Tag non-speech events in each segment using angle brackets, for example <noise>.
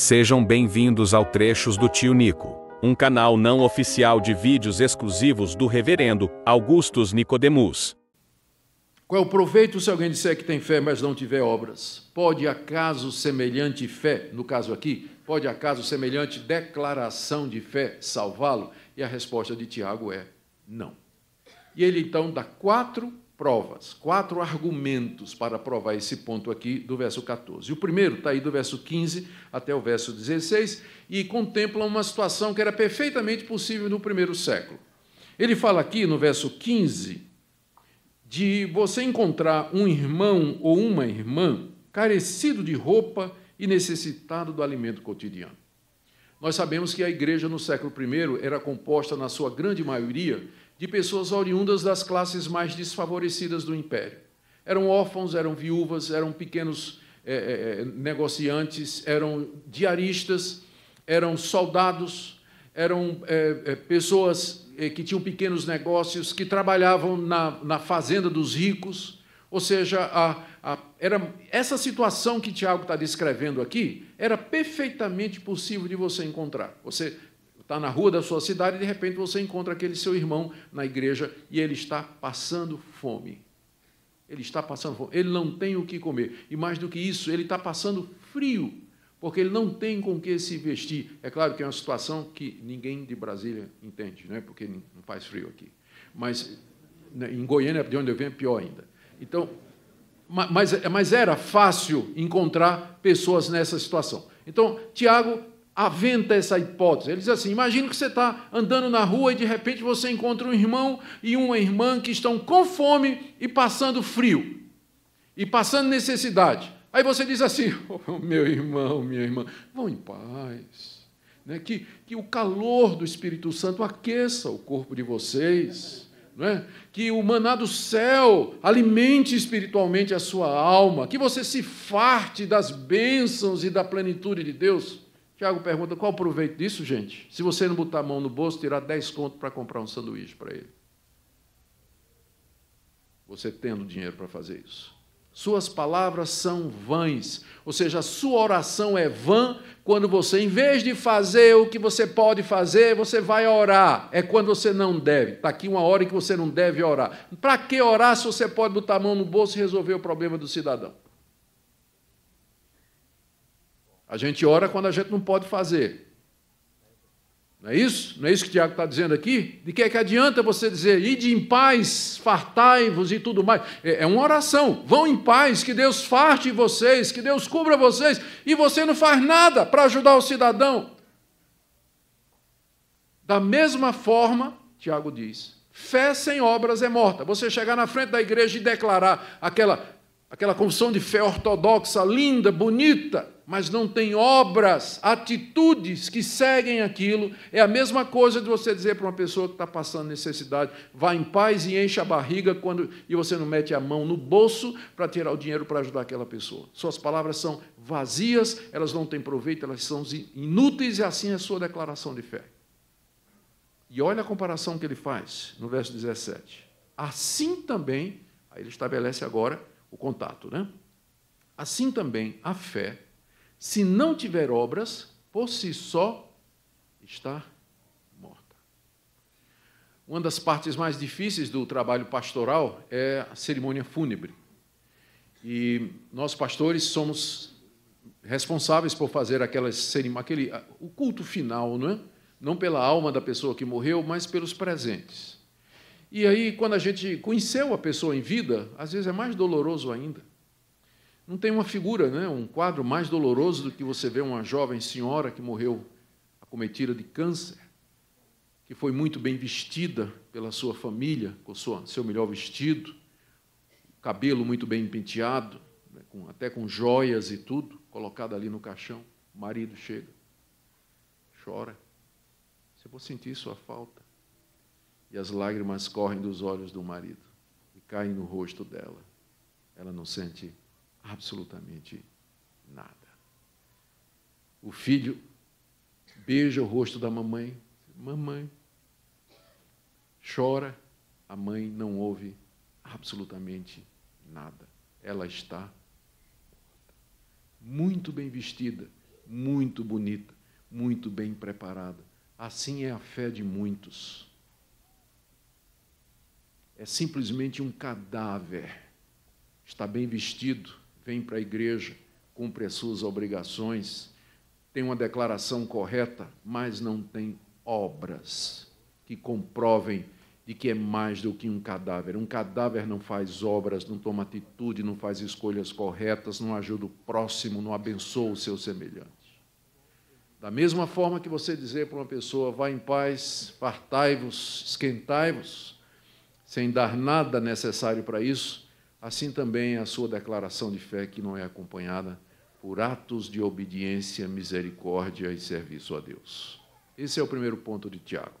Sejam bem-vindos ao Trechos do Tio Nico, um canal não oficial de vídeos exclusivos do reverendo Augustus Nicodemus. Qual é o proveito se alguém disser que tem fé, mas não tiver obras? Pode acaso semelhante fé, no caso aqui, pode acaso semelhante declaração de fé salvá-lo? E a resposta de Tiago é não. E ele então dá quatro provas, quatro argumentos para provar esse ponto aqui do verso 14. O primeiro está aí do verso 15 até o verso 16 e contempla uma situação que era perfeitamente possível no primeiro século. Ele fala aqui no verso 15 de você encontrar um irmão ou uma irmã carecido de roupa e necessitado do alimento cotidiano. Nós sabemos que a igreja no século I era composta, na sua grande maioria, de pessoas oriundas das classes mais desfavorecidas do império. Eram órfãos, eram viúvas, eram pequenos é, é, negociantes, eram diaristas, eram soldados, eram é, pessoas que tinham pequenos negócios, que trabalhavam na, na fazenda dos ricos. Ou seja, a, a, era, essa situação que Tiago está descrevendo aqui era perfeitamente possível de você encontrar. Você está na rua da sua cidade e de repente você encontra aquele seu irmão na igreja e ele está passando fome. Ele está passando fome, ele não tem o que comer. E mais do que isso, ele está passando frio, porque ele não tem com que se vestir. É claro que é uma situação que ninguém de Brasília entende, né? porque não faz frio aqui. Mas né, em Goiânia, de onde eu venho, é pior ainda. Então, mas, mas era fácil encontrar pessoas nessa situação. Então, Tiago aventa essa hipótese. Ele diz assim: imagine que você está andando na rua e de repente você encontra um irmão e uma irmã que estão com fome e passando frio, e passando necessidade. Aí você diz assim: <laughs> oh, meu irmão, minha irmã, vão em paz. Né? Que, que o calor do Espírito Santo aqueça o corpo de vocês. É? que o maná do céu alimente espiritualmente a sua alma, que você se farte das bênçãos e da plenitude de Deus. Tiago pergunta: qual o proveito disso, gente? Se você não botar a mão no bolso, tirar 10 contos para comprar um sanduíche para ele. Você tendo dinheiro para fazer isso. Suas palavras são vãs, ou seja, a sua oração é vã quando você, em vez de fazer o que você pode fazer, você vai orar. É quando você não deve. Está aqui uma hora em que você não deve orar. Para que orar se você pode botar a mão no bolso e resolver o problema do cidadão? A gente ora quando a gente não pode fazer. Não é isso? Não é isso que Tiago está dizendo aqui? De que é que adianta você dizer, ide em paz, fartai-vos e tudo mais? É, é uma oração. Vão em paz, que Deus farte vocês, que Deus cubra vocês, e você não faz nada para ajudar o cidadão. Da mesma forma, Tiago diz, fé sem obras é morta. Você chegar na frente da igreja e declarar aquela aquela confissão de fé ortodoxa linda, bonita, mas não tem obras, atitudes que seguem aquilo, é a mesma coisa de você dizer para uma pessoa que está passando necessidade, vá em paz e enche a barriga quando e você não mete a mão no bolso para tirar o dinheiro para ajudar aquela pessoa. Suas palavras são vazias, elas não têm proveito, elas são inúteis e assim é a sua declaração de fé. E olha a comparação que ele faz no verso 17. Assim também, aí ele estabelece agora o contato. Né? Assim também a fé, se não tiver obras, por si só está morta. Uma das partes mais difíceis do trabalho pastoral é a cerimônia fúnebre. E nós, pastores, somos responsáveis por fazer aquela cerimônia, aquele, o culto final, não é? Não pela alma da pessoa que morreu, mas pelos presentes. E aí, quando a gente conheceu a pessoa em vida, às vezes é mais doloroso ainda. Não tem uma figura, né, um quadro mais doloroso do que você ver uma jovem senhora que morreu acometida de câncer, que foi muito bem vestida pela sua família, com sua, seu melhor vestido, cabelo muito bem penteado, né, com, até com joias e tudo, colocada ali no caixão. O marido chega, chora. Você vai sentir sua falta e as lágrimas correm dos olhos do marido e caem no rosto dela. Ela não sente absolutamente nada. O filho beija o rosto da mamãe, mamãe, chora, a mãe não ouve absolutamente nada. Ela está muito bem vestida, muito bonita, muito bem preparada. Assim é a fé de muitos é simplesmente um cadáver. Está bem vestido, vem para a igreja, cumpre as suas obrigações, tem uma declaração correta, mas não tem obras que comprovem de que é mais do que um cadáver. Um cadáver não faz obras, não toma atitude, não faz escolhas corretas, não ajuda o próximo, não abençoa o seu semelhante. Da mesma forma que você dizer para uma pessoa, vá em paz, partai-vos, esquentai-vos, sem dar nada necessário para isso, assim também a sua declaração de fé, que não é acompanhada por atos de obediência, misericórdia e serviço a Deus. Esse é o primeiro ponto de Tiago.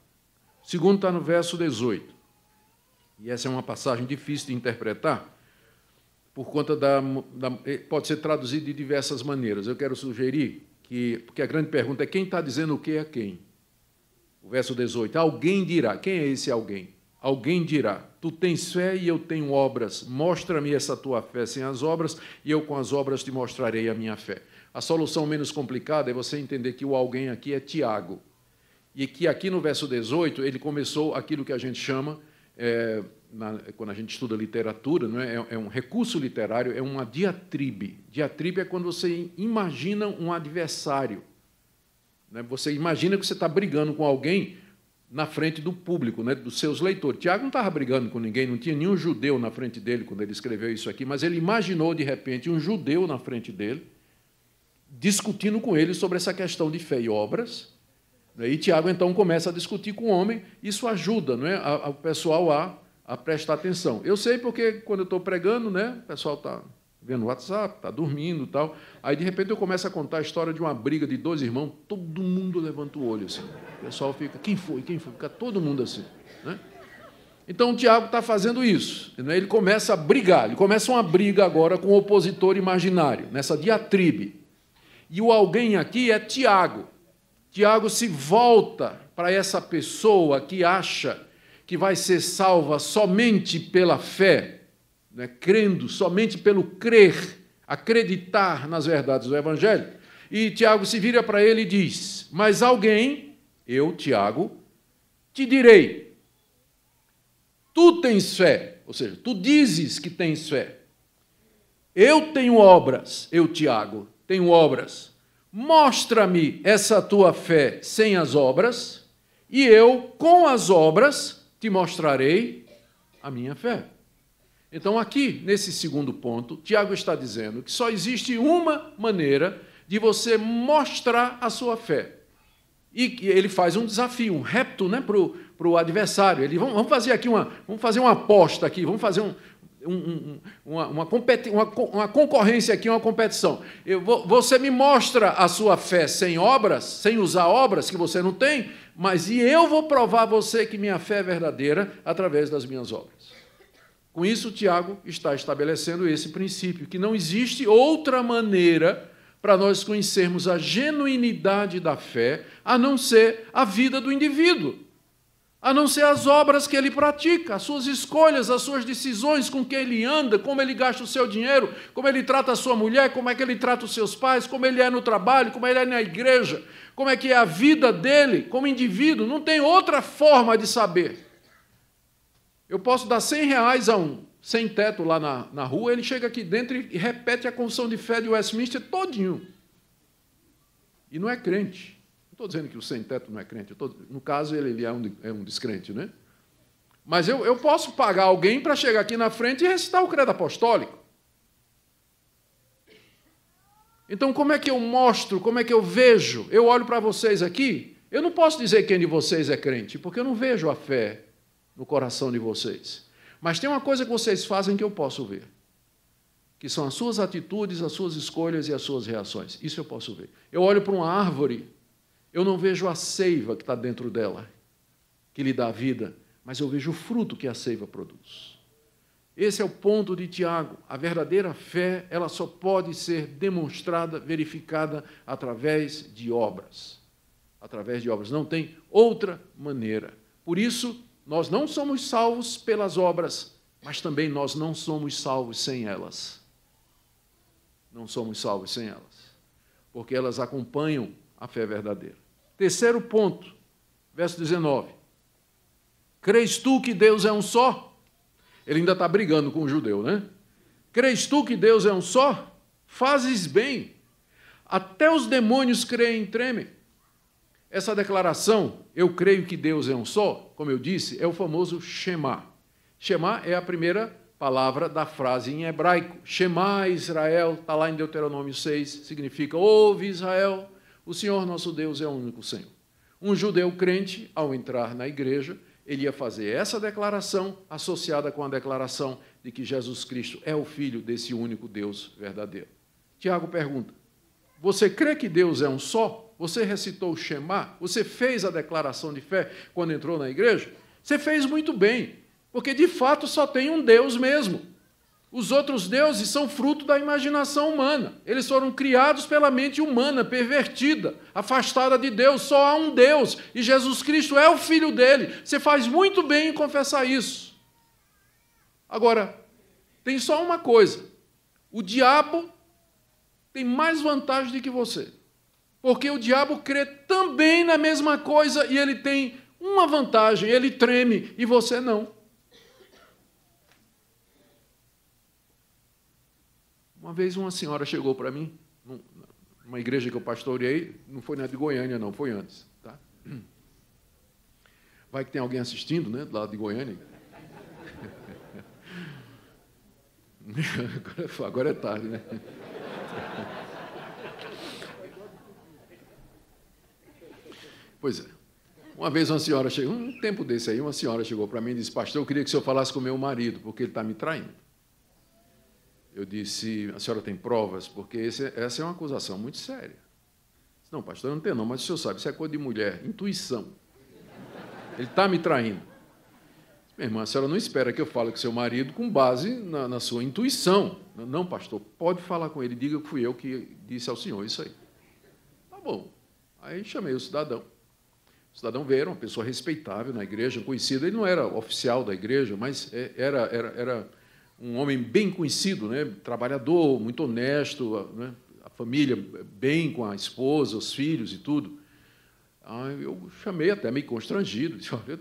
O segundo está no verso 18. E essa é uma passagem difícil de interpretar, por conta da, da eh, pode ser traduzido de diversas maneiras. Eu quero sugerir que, porque a grande pergunta é quem está dizendo o que a quem. O verso 18, alguém dirá. Quem é esse alguém? Alguém dirá: Tu tens fé e eu tenho obras. Mostra-me essa tua fé sem as obras, e eu com as obras te mostrarei a minha fé. A solução menos complicada é você entender que o alguém aqui é Tiago. E que aqui no verso 18 ele começou aquilo que a gente chama, é, na, quando a gente estuda literatura, não é? é? É, um recurso literário, é uma diatribe. Diatribe é quando você imagina um adversário. Né? Você imagina que você está brigando com alguém na frente do público, né, dos seus leitores. Tiago não estava brigando com ninguém, não tinha nenhum judeu na frente dele quando ele escreveu isso aqui, mas ele imaginou de repente um judeu na frente dele, discutindo com ele sobre essa questão de fé e obras. Né, e Tiago então começa a discutir com o homem, isso ajuda não é, o pessoal a, a prestar atenção. Eu sei porque quando eu estou pregando, né, o pessoal está vendo WhatsApp, está dormindo tal. Aí, de repente, eu começo a contar a história de uma briga de dois irmãos, todo mundo levanta o olho assim. O pessoal fica, quem foi, quem foi? Fica todo mundo assim. Né? Então, o Tiago está fazendo isso. Né? Ele começa a brigar, ele começa uma briga agora com o opositor imaginário, nessa diatribe. E o alguém aqui é Tiago. Tiago se volta para essa pessoa que acha que vai ser salva somente pela fé né, crendo somente pelo crer, acreditar nas verdades do Evangelho. E Tiago se vira para ele e diz: Mas alguém, eu, Tiago, te direi: Tu tens fé, ou seja, tu dizes que tens fé. Eu tenho obras, eu, Tiago, tenho obras. Mostra-me essa tua fé sem as obras, e eu, com as obras, te mostrarei a minha fé. Então, aqui, nesse segundo ponto, Tiago está dizendo que só existe uma maneira de você mostrar a sua fé. E ele faz um desafio, um repto né, para o adversário. Ele, vamos, vamos, fazer aqui uma, vamos fazer uma aposta aqui, vamos fazer um, um, um, uma, uma, competi- uma, uma, concorrência aqui, uma competição. Vou, você me mostra a sua fé sem obras, sem usar obras que você não tem, mas e eu vou provar a você que minha fé é verdadeira através das minhas obras. Com isso, Tiago está estabelecendo esse princípio, que não existe outra maneira para nós conhecermos a genuinidade da fé, a não ser a vida do indivíduo, a não ser as obras que ele pratica, as suas escolhas, as suas decisões, com quem ele anda, como ele gasta o seu dinheiro, como ele trata a sua mulher, como é que ele trata os seus pais, como ele é no trabalho, como ele é na igreja, como é que é a vida dele como indivíduo. Não tem outra forma de saber. Eu posso dar 100 reais a um sem teto lá na, na rua, ele chega aqui dentro e repete a confissão de fé de Westminster todinho. E não é crente. Não estou dizendo que o sem teto não é crente. Tô, no caso, ele, ele é, um, é um descrente, né? Mas eu, eu posso pagar alguém para chegar aqui na frente e recitar o credo apostólico. Então, como é que eu mostro, como é que eu vejo? Eu olho para vocês aqui, eu não posso dizer quem de vocês é crente, porque eu não vejo a fé no coração de vocês. Mas tem uma coisa que vocês fazem que eu posso ver, que são as suas atitudes, as suas escolhas e as suas reações. Isso eu posso ver. Eu olho para uma árvore, eu não vejo a seiva que está dentro dela, que lhe dá vida, mas eu vejo o fruto que a seiva produz. Esse é o ponto de Tiago. A verdadeira fé, ela só pode ser demonstrada, verificada através de obras. Através de obras. Não tem outra maneira. Por isso, nós não somos salvos pelas obras, mas também nós não somos salvos sem elas. Não somos salvos sem elas, porque elas acompanham a fé verdadeira. Terceiro ponto, verso 19. Crês tu que Deus é um só? Ele ainda está brigando com o judeu, né? Crês tu que Deus é um só? Fazes bem. Até os demônios creem e tremem. Essa declaração, eu creio que Deus é um só, como eu disse, é o famoso Shema. Shema é a primeira palavra da frase em hebraico. Shema Israel, está lá em Deuteronômio 6, significa ouve Israel, o Senhor nosso Deus é o único Senhor. Um judeu crente, ao entrar na igreja, ele ia fazer essa declaração associada com a declaração de que Jesus Cristo é o filho desse único Deus verdadeiro. Tiago pergunta: Você crê que Deus é um só? Você recitou o Shema? Você fez a declaração de fé quando entrou na igreja? Você fez muito bem, porque de fato só tem um Deus mesmo. Os outros deuses são fruto da imaginação humana. Eles foram criados pela mente humana, pervertida, afastada de Deus. Só há um Deus e Jesus Cristo é o Filho dele. Você faz muito bem em confessar isso. Agora, tem só uma coisa: o diabo tem mais vantagem do que você. Porque o diabo crê também na mesma coisa e ele tem uma vantagem, ele treme e você não. Uma vez uma senhora chegou para mim, numa igreja que eu pastoreei, não foi na de Goiânia, não, foi antes. Tá? Vai que tem alguém assistindo, né, do lado de Goiânia. Agora, <laughs> agora é tarde, né? Pois é. Uma vez uma senhora chegou, um tempo desse aí, uma senhora chegou para mim e disse, pastor, eu queria que o senhor falasse com meu marido, porque ele está me traindo. Eu disse, a senhora tem provas? Porque esse, essa é uma acusação muito séria. Disse, não, pastor, eu não tenho não, mas o senhor sabe, isso é coisa de mulher, intuição. Ele está me traindo. Minha irmã, a senhora não espera que eu fale com seu marido com base na, na sua intuição. Não, pastor, pode falar com ele, diga que fui eu que disse ao senhor isso aí. Tá bom. Aí chamei o cidadão cidadão veio era uma pessoa respeitável na igreja, conhecida. Ele não era oficial da igreja, mas é, era, era, era um homem bem conhecido, né? trabalhador, muito honesto, né? a família bem com a esposa, os filhos e tudo. Ah, eu chamei até meio constrangido, <laughs> disse, olha,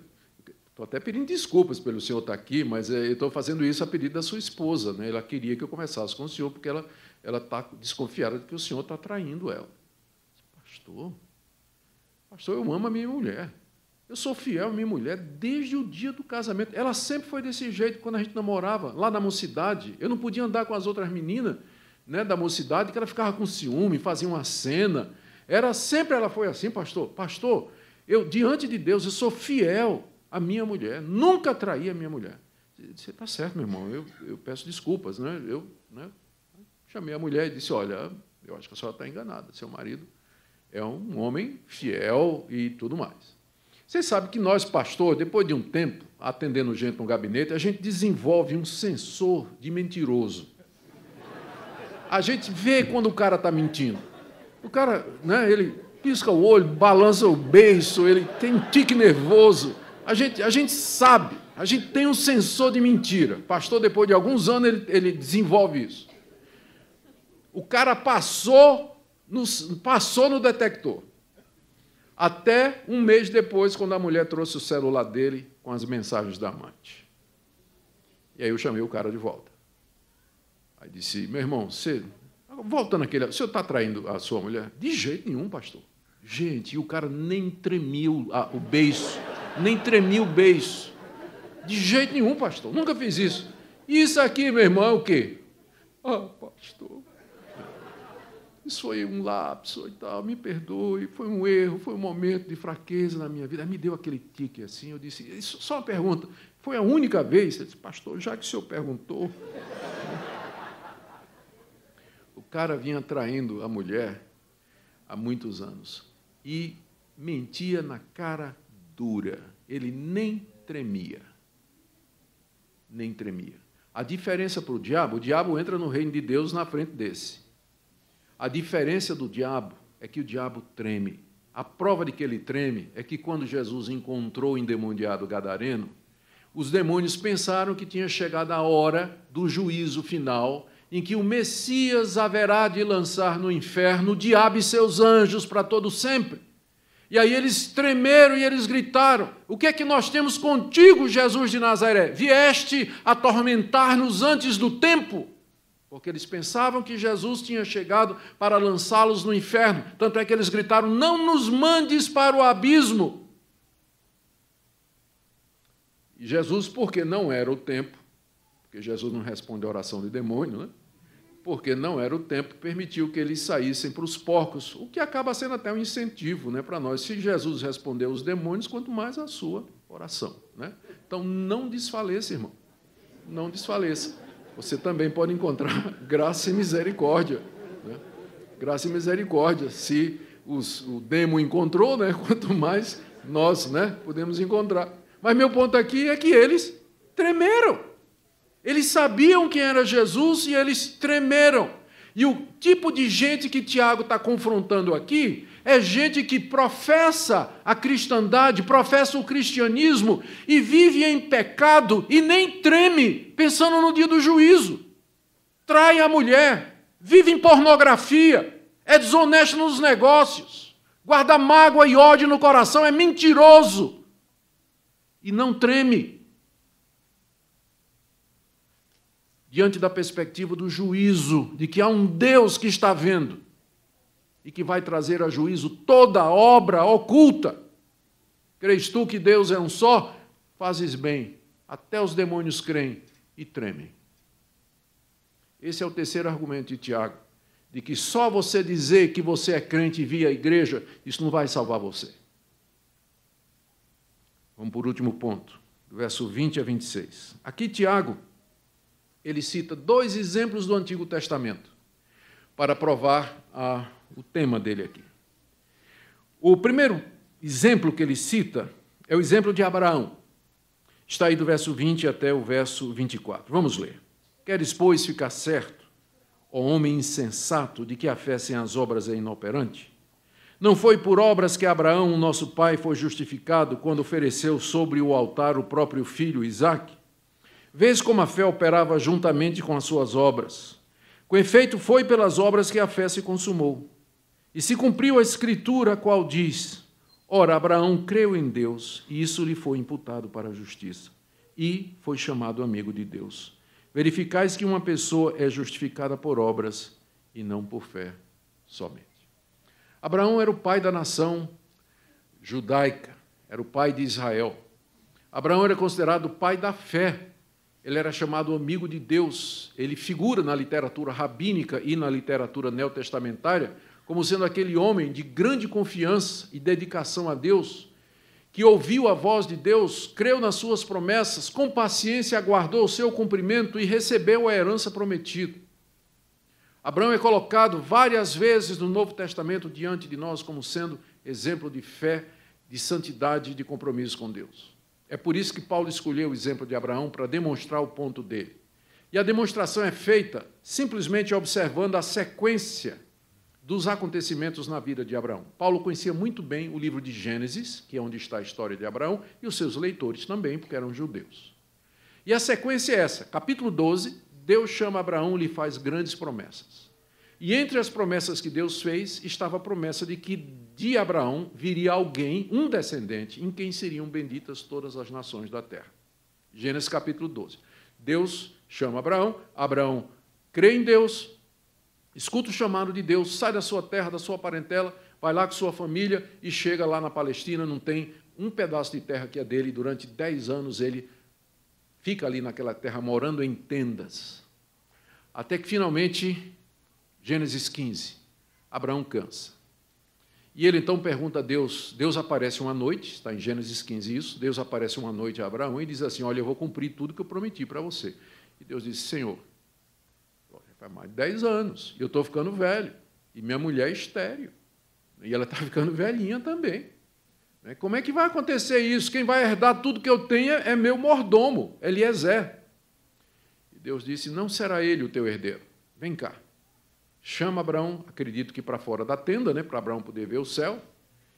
estou até pedindo desculpas pelo senhor estar tá aqui, mas eh, eu estou fazendo isso a pedido da sua esposa. Né? Ela queria que eu conversasse com o senhor, porque ela está desconfiada de que o senhor está traindo ela. Pastor, Pastor, eu amo a minha mulher. Eu sou fiel à minha mulher desde o dia do casamento. Ela sempre foi desse jeito quando a gente namorava, lá na mocidade. Eu não podia andar com as outras meninas né, da mocidade, que ela ficava com ciúme, fazia uma cena. Era sempre ela foi assim, pastor. Pastor, eu diante de Deus, eu sou fiel à minha mulher. Nunca traí a minha mulher. Você está certo, meu irmão. Eu, eu peço desculpas, né? Eu né, chamei a mulher e disse: Olha, eu acho que a senhora está enganada. Seu marido é um homem fiel e tudo mais. Vocês sabem que nós, pastor, depois de um tempo, atendendo gente no gabinete, a gente desenvolve um sensor de mentiroso. A gente vê quando o cara está mentindo. O cara, né, ele pisca o olho, balança o beiço, ele tem um tique nervoso. A gente, a gente sabe, a gente tem um sensor de mentira. Pastor, depois de alguns anos, ele, ele desenvolve isso. O cara passou passou no detector. Até um mês depois, quando a mulher trouxe o celular dele com as mensagens da amante. E aí eu chamei o cara de volta. Aí disse: Meu irmão, você. Voltando aquele. O senhor está traindo a sua mulher? De jeito nenhum, pastor. Gente, e o cara nem tremiu ah, o beiço. Nem tremiu o beiço. De jeito nenhum, pastor. Nunca fiz isso. Isso aqui, meu irmão, é o quê? Ah, pastor, isso foi um lapso e tal, me perdoe, foi um erro, foi um momento de fraqueza na minha vida. Aí me deu aquele tique assim, eu disse, isso, só uma pergunta, foi a única vez? Ele disse, pastor, já que o senhor perguntou. o cara vinha traindo a mulher há muitos anos e mentia na cara dura. Ele nem tremia. Nem tremia. A diferença para o diabo, o diabo entra no reino de Deus na frente desse. A diferença do diabo é que o diabo treme. A prova de que ele treme é que quando Jesus encontrou o endemoniado gadareno, os demônios pensaram que tinha chegado a hora do juízo final, em que o Messias haverá de lançar no inferno o diabo e seus anjos para todo sempre. E aí eles tremeram e eles gritaram: O que é que nós temos contigo, Jesus de Nazaré? Vieste atormentar-nos antes do tempo? porque eles pensavam que Jesus tinha chegado para lançá-los no inferno. Tanto é que eles gritaram: Não nos mandes para o abismo. E Jesus, porque não era o tempo, porque Jesus não responde a oração de demônio, né? porque não era o tempo, permitiu que eles saíssem para os porcos, o que acaba sendo até um incentivo né, para nós. Se Jesus respondeu os demônios, quanto mais a sua oração. Né? Então não desfaleça, irmão. Não desfaleça você também pode encontrar <laughs> graça e misericórdia. Né? Graça e misericórdia. Se os, o demo encontrou, né? <laughs> quanto mais nós né? podemos encontrar. Mas meu ponto aqui é que eles tremeram. Eles sabiam quem era Jesus e eles tremeram. E o tipo de gente que Tiago está confrontando aqui é gente que professa a cristandade, professa o cristianismo e vive em pecado e nem treme, pensando no dia do juízo. Trai a mulher, vive em pornografia, é desonesto nos negócios, guarda mágoa e ódio no coração, é mentiroso e não treme. diante da perspectiva do juízo, de que há um Deus que está vendo e que vai trazer a juízo toda obra oculta. Creis tu que Deus é um só? Fazes bem. Até os demônios creem e tremem. Esse é o terceiro argumento de Tiago, de que só você dizer que você é crente via igreja, isso não vai salvar você. Vamos por último ponto, do verso 20 a 26. Aqui Tiago ele cita dois exemplos do Antigo Testamento para provar a, ah, o tema dele aqui. O primeiro exemplo que ele cita é o exemplo de Abraão. Está aí do verso 20 até o verso 24. Vamos ler. Queres, pois, ficar certo, ó homem insensato, de que a fé sem as obras é inoperante? Não foi por obras que Abraão, nosso pai, foi justificado quando ofereceu sobre o altar o próprio filho Isaque? Vês como a fé operava juntamente com as suas obras. Com efeito, foi pelas obras que a fé se consumou. E se cumpriu a escritura, qual diz: Ora, Abraão creu em Deus, e isso lhe foi imputado para a justiça, e foi chamado amigo de Deus. Verificais que uma pessoa é justificada por obras e não por fé somente. Abraão era o pai da nação judaica, era o pai de Israel. Abraão era considerado o pai da fé ele era chamado amigo de Deus. Ele figura na literatura rabínica e na literatura neotestamentária como sendo aquele homem de grande confiança e dedicação a Deus, que ouviu a voz de Deus, creu nas suas promessas, com paciência aguardou o seu cumprimento e recebeu a herança prometida. Abraão é colocado várias vezes no Novo Testamento diante de nós como sendo exemplo de fé, de santidade e de compromisso com Deus. É por isso que Paulo escolheu o exemplo de Abraão para demonstrar o ponto dele. E a demonstração é feita simplesmente observando a sequência dos acontecimentos na vida de Abraão. Paulo conhecia muito bem o livro de Gênesis, que é onde está a história de Abraão, e os seus leitores também, porque eram judeus. E a sequência é essa: capítulo 12, Deus chama Abraão e lhe faz grandes promessas. E entre as promessas que Deus fez estava a promessa de que de Abraão viria alguém, um descendente, em quem seriam benditas todas as nações da terra. Gênesis capítulo 12. Deus chama Abraão, Abraão crê em Deus, escuta o chamado de Deus, sai da sua terra, da sua parentela, vai lá com sua família e chega lá na Palestina, não tem um pedaço de terra que é dele, durante dez anos ele fica ali naquela terra, morando em tendas. Até que finalmente Gênesis 15. Abraão cansa. E ele então pergunta a Deus, Deus aparece uma noite, está em Gênesis 15 isso, Deus aparece uma noite a Abraão e diz assim, olha, eu vou cumprir tudo que eu prometi para você. E Deus disse, Senhor, faz mais de 10 anos, eu estou ficando velho, e minha mulher é estéreo, e ela está <laughs> ficando velhinha também. Né? Como é que vai acontecer isso? Quem vai herdar tudo que eu tenho é, é meu mordomo, Eliezer. E Deus disse, não será ele o teu herdeiro, vem cá chama Abraão, acredito que para fora da tenda, né, para Abraão poder ver o céu,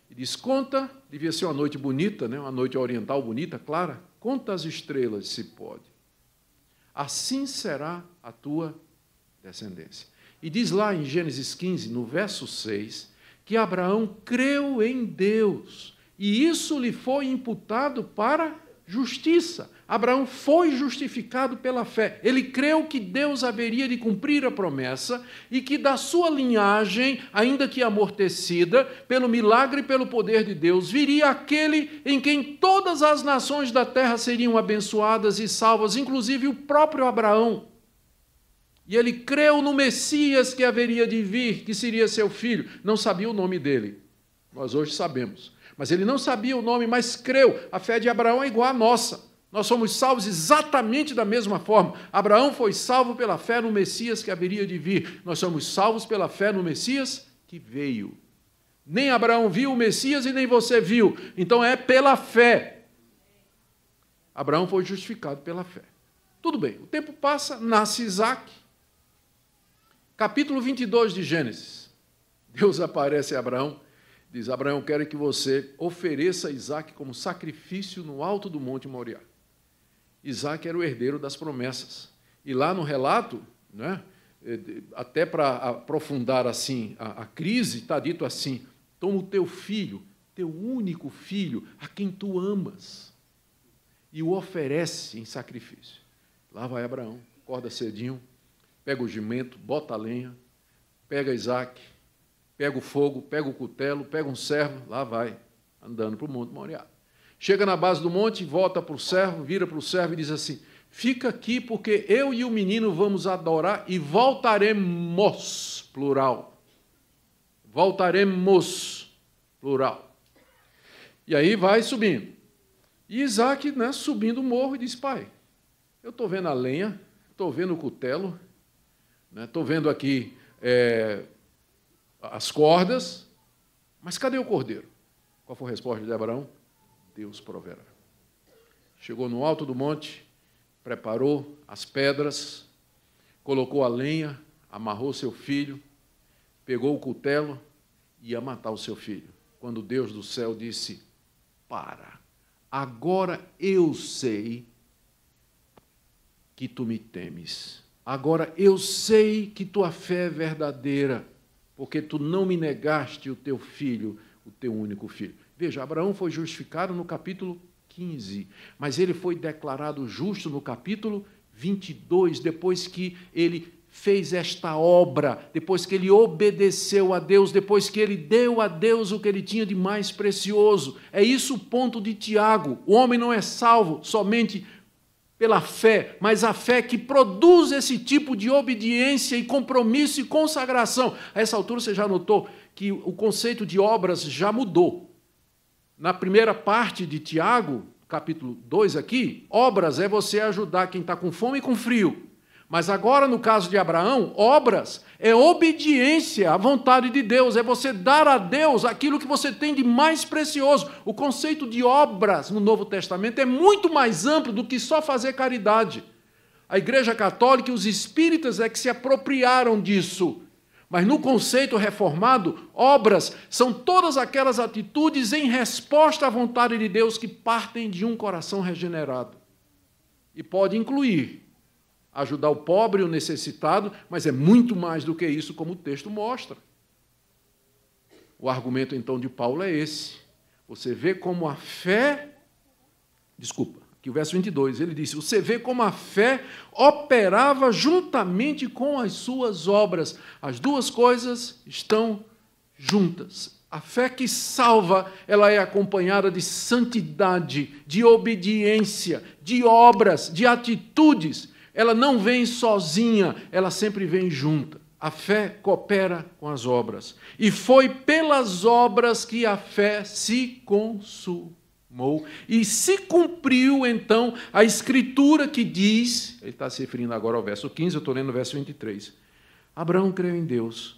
e diz: Conta, devia ser uma noite bonita, né, uma noite oriental bonita, clara, conta as estrelas, se pode. Assim será a tua descendência. E diz lá em Gênesis 15, no verso 6, que Abraão creu em Deus, e isso lhe foi imputado para justiça. Abraão foi justificado pela fé. Ele creu que Deus haveria de cumprir a promessa e que da sua linhagem, ainda que amortecida, pelo milagre e pelo poder de Deus, viria aquele em quem todas as nações da terra seriam abençoadas e salvas, inclusive o próprio Abraão. E ele creu no Messias que haveria de vir, que seria seu filho. Não sabia o nome dele. Nós hoje sabemos. Mas ele não sabia o nome, mas creu. A fé de Abraão é igual à nossa. Nós somos salvos exatamente da mesma forma. Abraão foi salvo pela fé no Messias que haveria de vir. Nós somos salvos pela fé no Messias que veio. Nem Abraão viu o Messias e nem você viu. Então é pela fé. Abraão foi justificado pela fé. Tudo bem, o tempo passa, nasce Isaac. Capítulo 22 de Gênesis. Deus aparece a Abraão diz: Abraão, quero que você ofereça Isaac como sacrifício no alto do Monte Moriá. Isaac era o herdeiro das promessas. E lá no relato, né, eh, até para aprofundar assim a, a crise, está dito assim: toma o teu filho, teu único filho, a quem tu amas, e o oferece em sacrifício. Lá vai Abraão, acorda cedinho, pega o jumento, bota a lenha, pega Isaac, pega o fogo, pega o cutelo, pega um servo, lá vai, andando para o Monte Moriá. Chega na base do monte, volta para o servo, vira para o servo e diz assim: Fica aqui, porque eu e o menino vamos adorar e voltaremos, plural. Voltaremos, plural. E aí vai subindo. E Isaac, né, subindo o morro, e diz: Pai, eu estou vendo a lenha, estou vendo o cutelo, estou né, vendo aqui é, as cordas, mas cadê o cordeiro? Qual foi a resposta de Abraão? Deus proverá. Chegou no alto do monte, preparou as pedras, colocou a lenha, amarrou seu filho, pegou o cutelo e ia matar o seu filho. Quando Deus do céu disse: Para, agora eu sei que tu me temes. Agora eu sei que tua fé é verdadeira, porque tu não me negaste o teu filho, o teu único filho. Veja, Abraão foi justificado no capítulo 15, mas ele foi declarado justo no capítulo 22, depois que ele fez esta obra, depois que ele obedeceu a Deus, depois que ele deu a Deus o que ele tinha de mais precioso. É isso o ponto de Tiago. O homem não é salvo somente pela fé, mas a fé que produz esse tipo de obediência e compromisso e consagração. A essa altura você já notou que o conceito de obras já mudou na primeira parte de Tiago, capítulo 2 aqui, obras é você ajudar quem está com fome e com frio. Mas agora, no caso de Abraão, obras é obediência à vontade de Deus, é você dar a Deus aquilo que você tem de mais precioso. O conceito de obras no Novo Testamento é muito mais amplo do que só fazer caridade. A Igreja Católica e os espíritas é que se apropriaram disso mas no conceito reformado, obras são todas aquelas atitudes em resposta à vontade de Deus que partem de um coração regenerado. E pode incluir ajudar o pobre e o necessitado, mas é muito mais do que isso, como o texto mostra. O argumento então de Paulo é esse. Você vê como a fé, desculpa, o verso 22, ele disse: Você vê como a fé operava juntamente com as suas obras. As duas coisas estão juntas. A fé que salva, ela é acompanhada de santidade, de obediência, de obras, de atitudes. Ela não vem sozinha, ela sempre vem junta. A fé coopera com as obras. E foi pelas obras que a fé se consumou e se cumpriu então a escritura que diz, ele está se referindo agora ao verso 15, eu estou lendo o verso 23. Abraão creu em Deus,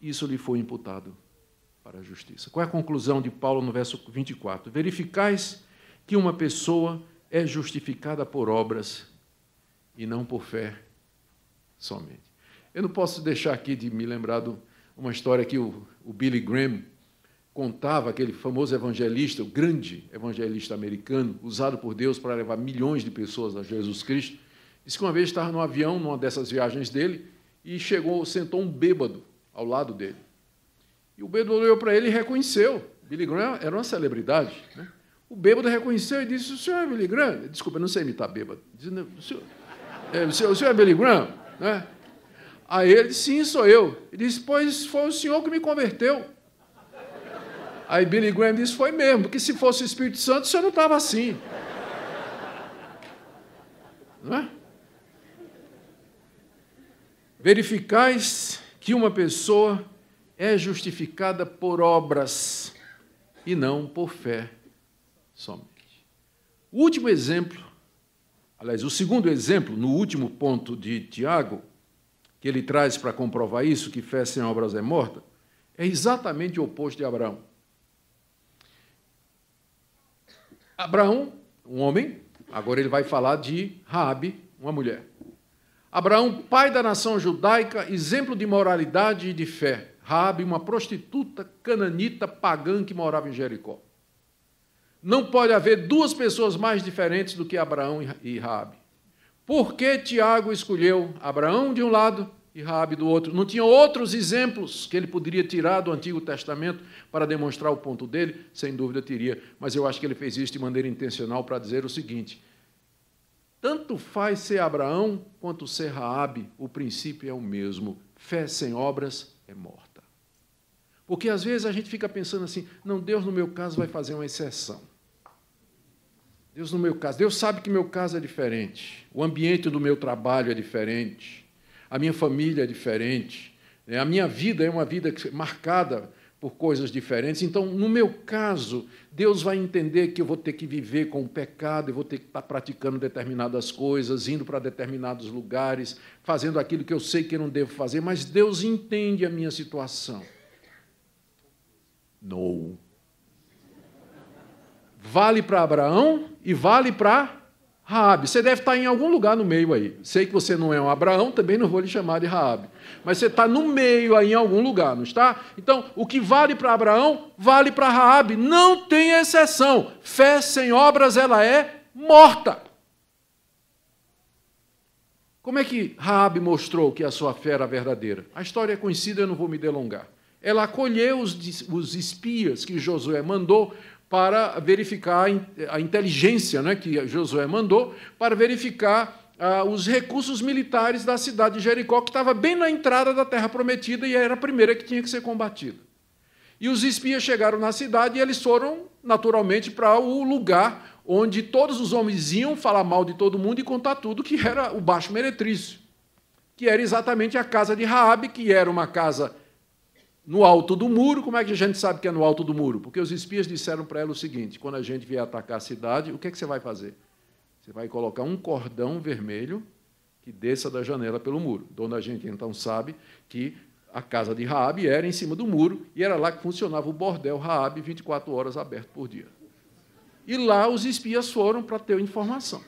isso lhe foi imputado para a justiça. Qual é a conclusão de Paulo no verso 24? Verificais que uma pessoa é justificada por obras e não por fé somente. Eu não posso deixar aqui de me lembrar de uma história que o, o Billy Graham contava aquele famoso evangelista, o grande evangelista americano, usado por Deus para levar milhões de pessoas a Jesus Cristo, disse que uma vez estava no avião, numa dessas viagens dele, e chegou, sentou um bêbado ao lado dele. E o bêbado olhou para ele e reconheceu. Billy Graham era uma celebridade. Né? O bêbado reconheceu e disse: O senhor é Billy Graham? Desculpa, eu não sei imitar bêbado. Disse, o, senhor, é, o, senhor, o senhor é Billy Graham? Né? Aí ele disse: Sim, sou eu. Ele disse: Pois foi o senhor que me converteu. Aí Billy Graham disse: Foi mesmo, que se fosse o Espírito Santo, o senhor não estava assim. Não é? Verificais que uma pessoa é justificada por obras e não por fé somente. O último exemplo, aliás, o segundo exemplo, no último ponto de Tiago, que ele traz para comprovar isso, que fé sem obras é morta, é exatamente o oposto de Abraão. Abraão, um homem, agora ele vai falar de Raabe, uma mulher. Abraão, pai da nação judaica, exemplo de moralidade e de fé. Raabe, uma prostituta cananita pagã que morava em Jericó. Não pode haver duas pessoas mais diferentes do que Abraão e Raabe. Por que Tiago escolheu Abraão de um lado e Raabe do outro. Não tinha outros exemplos que ele poderia tirar do Antigo Testamento para demonstrar o ponto dele? Sem dúvida teria, mas eu acho que ele fez isso de maneira intencional para dizer o seguinte: tanto faz ser Abraão quanto ser Raabe, o princípio é o mesmo. Fé sem obras é morta. Porque às vezes a gente fica pensando assim: não, Deus no meu caso vai fazer uma exceção. Deus no meu caso, Deus sabe que meu caso é diferente, o ambiente do meu trabalho é diferente, a minha família é diferente, né? a minha vida é uma vida é marcada por coisas diferentes. Então, no meu caso, Deus vai entender que eu vou ter que viver com o pecado, eu vou ter que estar praticando determinadas coisas, indo para determinados lugares, fazendo aquilo que eu sei que eu não devo fazer, mas Deus entende a minha situação. Não. Vale para Abraão e vale para Raabe, você deve estar tá em algum lugar no meio aí. Sei que você não é um Abraão, também não vou lhe chamar de Raabe. Mas você está no meio aí em algum lugar, não está? Então, o que vale para Abraão, vale para Raabe. Não tem exceção. Fé sem obras, ela é morta. Como é que Raabe mostrou que a sua fé era verdadeira? A história é conhecida, eu não vou me delongar. Ela acolheu os, os espias que Josué mandou para verificar a inteligência né, que Josué mandou, para verificar ah, os recursos militares da cidade de Jericó, que estava bem na entrada da Terra Prometida e era a primeira que tinha que ser combatida. E os espias chegaram na cidade e eles foram, naturalmente, para o lugar onde todos os homens iam falar mal de todo mundo e contar tudo, que era o Baixo Meretrício, que era exatamente a casa de Raabe, que era uma casa no alto do muro. Como é que a gente sabe que é no alto do muro? Porque os espias disseram para ela o seguinte: quando a gente vier atacar a cidade, o que, é que você vai fazer? Você vai colocar um cordão vermelho que desça da janela pelo muro. Dona a gente então sabe que a casa de Raabe era em cima do muro e era lá que funcionava o bordel Raabe 24 horas aberto por dia. E lá os espias foram para ter informação.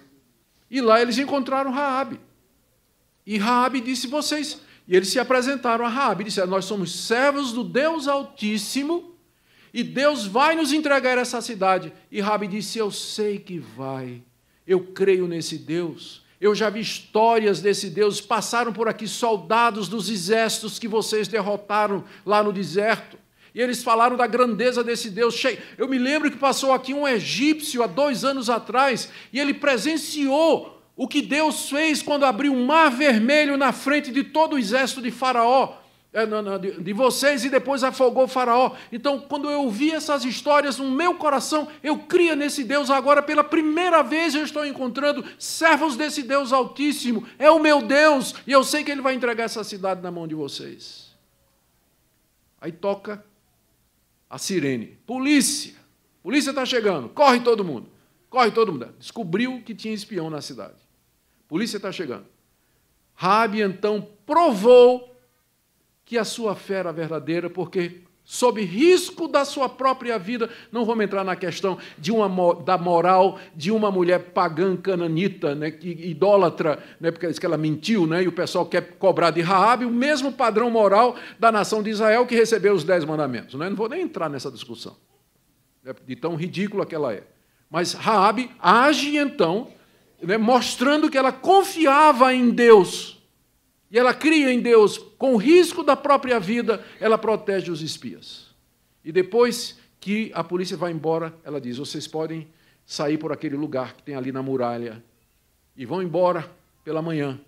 E lá eles encontraram Raabe. E Raabe disse: "Vocês e eles se apresentaram a Rabi e disseram: Nós somos servos do Deus Altíssimo e Deus vai nos entregar essa cidade. E Rabi disse: Eu sei que vai, eu creio nesse Deus. Eu já vi histórias desse Deus. Passaram por aqui soldados dos exércitos que vocês derrotaram lá no deserto. E eles falaram da grandeza desse Deus. Eu me lembro que passou aqui um egípcio há dois anos atrás e ele presenciou o que Deus fez quando abriu o um mar vermelho na frente de todo o exército de Faraó, é, de vocês, e depois afogou Faraó. Então, quando eu ouvi essas histórias no meu coração, eu cria nesse Deus. Agora, pela primeira vez, eu estou encontrando servos desse Deus Altíssimo. É o meu Deus, e eu sei que Ele vai entregar essa cidade na mão de vocês. Aí toca a sirene: polícia, polícia está chegando, corre todo mundo. Corre todo mundo. Descobriu que tinha espião na cidade. polícia está chegando. Rabi então provou que a sua fé era verdadeira, porque sob risco da sua própria vida, não vamos entrar na questão de uma, da moral de uma mulher pagã cananita, né, que, idólatra, né, porque diz que ela mentiu, né, e o pessoal quer cobrar de Raab o mesmo padrão moral da nação de Israel que recebeu os dez mandamentos. Né? Não vou nem entrar nessa discussão, é de tão ridícula que ela é. Mas Raabe age então, né, mostrando que ela confiava em Deus. E ela cria em Deus, com o risco da própria vida, ela protege os espias. E depois que a polícia vai embora, ela diz: "Vocês podem sair por aquele lugar que tem ali na muralha e vão embora pela manhã,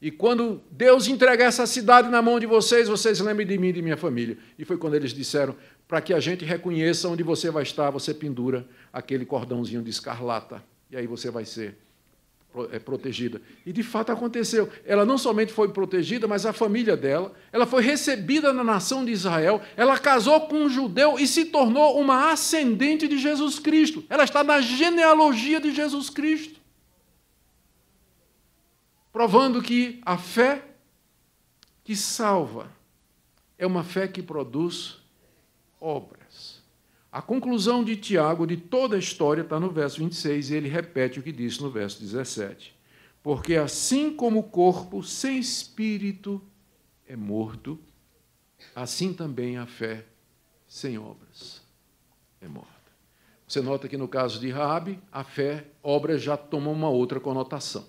e quando Deus entregar essa cidade na mão de vocês, vocês lembrem de mim e de minha família. E foi quando eles disseram: para que a gente reconheça onde você vai estar, você pendura aquele cordãozinho de escarlata. E aí você vai ser é, protegida. E de fato aconteceu. Ela não somente foi protegida, mas a família dela. Ela foi recebida na nação de Israel. Ela casou com um judeu e se tornou uma ascendente de Jesus Cristo. Ela está na genealogia de Jesus Cristo provando que a fé que salva é uma fé que produz obras. A conclusão de Tiago de toda a história está no verso 26 e ele repete o que disse no verso 17. Porque assim como o corpo sem espírito é morto, assim também a fé sem obras é morta. Você nota que no caso de Raabe, a fé, obras já toma uma outra conotação.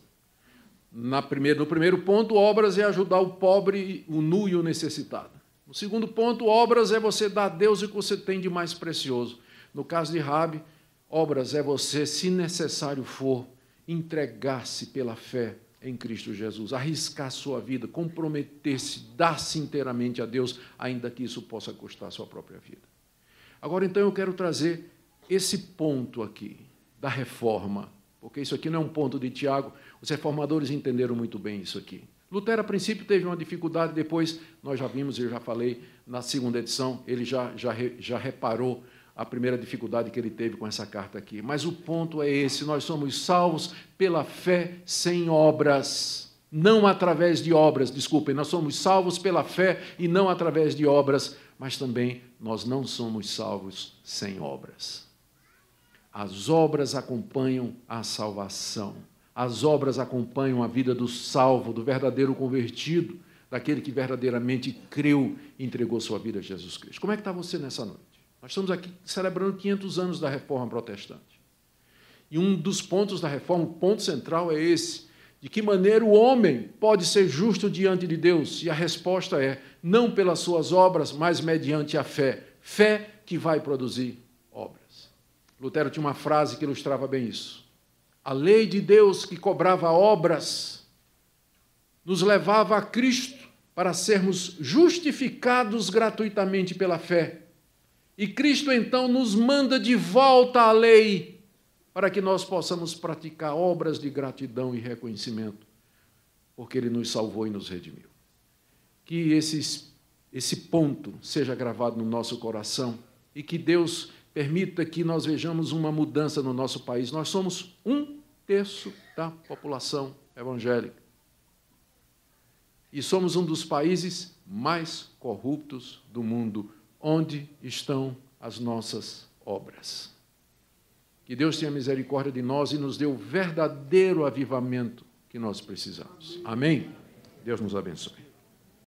Primeira, no primeiro ponto, obras é ajudar o pobre, o nu e o necessitado. No segundo ponto, obras é você dar a Deus o que você tem de mais precioso. No caso de Rabi, obras é você, se necessário for, entregar-se pela fé em Cristo Jesus, arriscar sua vida, comprometer-se, dar-se inteiramente a Deus, ainda que isso possa custar sua própria vida. Agora, então, eu quero trazer esse ponto aqui da reforma porque isso aqui não é um ponto de Tiago. Os reformadores entenderam muito bem isso aqui. Lutero, a princípio, teve uma dificuldade, depois, nós já vimos, eu já falei na segunda edição, ele já, já, já reparou a primeira dificuldade que ele teve com essa carta aqui. Mas o ponto é esse: nós somos salvos pela fé sem obras. Não através de obras, desculpem, nós somos salvos pela fé e não através de obras, mas também nós não somos salvos sem obras. As obras acompanham a salvação. As obras acompanham a vida do salvo, do verdadeiro convertido, daquele que verdadeiramente creu e entregou sua vida a Jesus Cristo. Como é que está você nessa noite? Nós estamos aqui celebrando 500 anos da Reforma Protestante. E um dos pontos da reforma, o ponto central é esse: de que maneira o homem pode ser justo diante de Deus? E a resposta é: não pelas suas obras, mas mediante a fé. Fé que vai produzir Lutero tinha uma frase que ilustrava bem isso. A lei de Deus que cobrava obras nos levava a Cristo para sermos justificados gratuitamente pela fé. E Cristo então nos manda de volta à lei para que nós possamos praticar obras de gratidão e reconhecimento, porque ele nos salvou e nos redimiu. Que esse esse ponto seja gravado no nosso coração e que Deus permita que nós vejamos uma mudança no nosso país. Nós somos um terço da população evangélica. E somos um dos países mais corruptos do mundo. Onde estão as nossas obras? Que Deus tenha misericórdia de nós e nos dê o verdadeiro avivamento que nós precisamos. Amém? Deus nos abençoe.